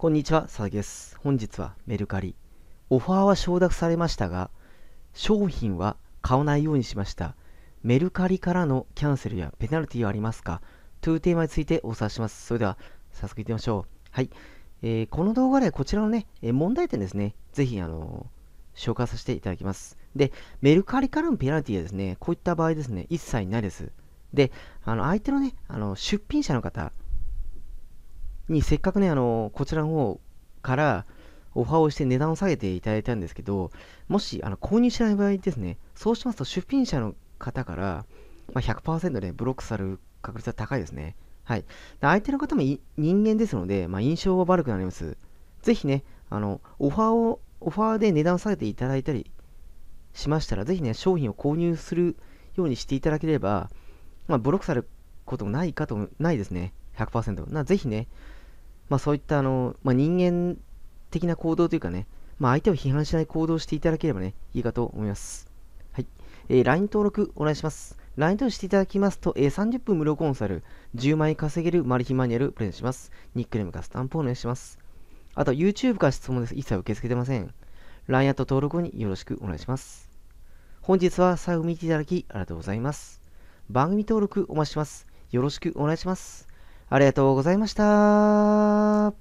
こんにちは、佐々木です。本日はメルカリ。オファーは承諾されましたが、商品は買わないようにしました。メルカリからのキャンセルやペナルティはありますかというテーマについてお伝えします。それでは、早速いってみましょう。はい。えー、この動画ではこちらのね、え問題点ですね、ぜひ、あのー、紹介させていただきます。で、メルカリからのペナルティはですね、こういった場合ですね、一切ないです。で、あの相手のね、あの出品者の方、にせっかくね、あの、こちらの方からオファーをして値段を下げていただいたんですけど、もし、あの、購入しない場合ですね、そうしますと出品者の方から、まあ、100%ね、ブロックされる確率は高いですね。はい。相手の方も人間ですので、まあ、印象は悪くなります。ぜひね、あの、オファーを、オファーで値段を下げていただいたりしましたら、ぜひね、商品を購入するようにしていただければ、まあ、ブロックされることもないかと、ないですね。100%。なぜひね、まあ、そういったあの、まあ、人間的な行動というかね、まあ、相手を批判しない行動をしていただければね、いいかと思います。はい。えー、LINE 登録お願いします。LINE 登録していただきますと、えー、30分無料コンサル、10万円稼げるマル秘マニュアルプレゼントします。ニックネームかスタンプお願いします。あと、YouTube から質問です。一切受け付けてません。LINE アット登録後によろしくお願いします。本日は最後見ていただきありがとうございます。番組登録お待ちします。よろしくお願いします。ありがとうございました。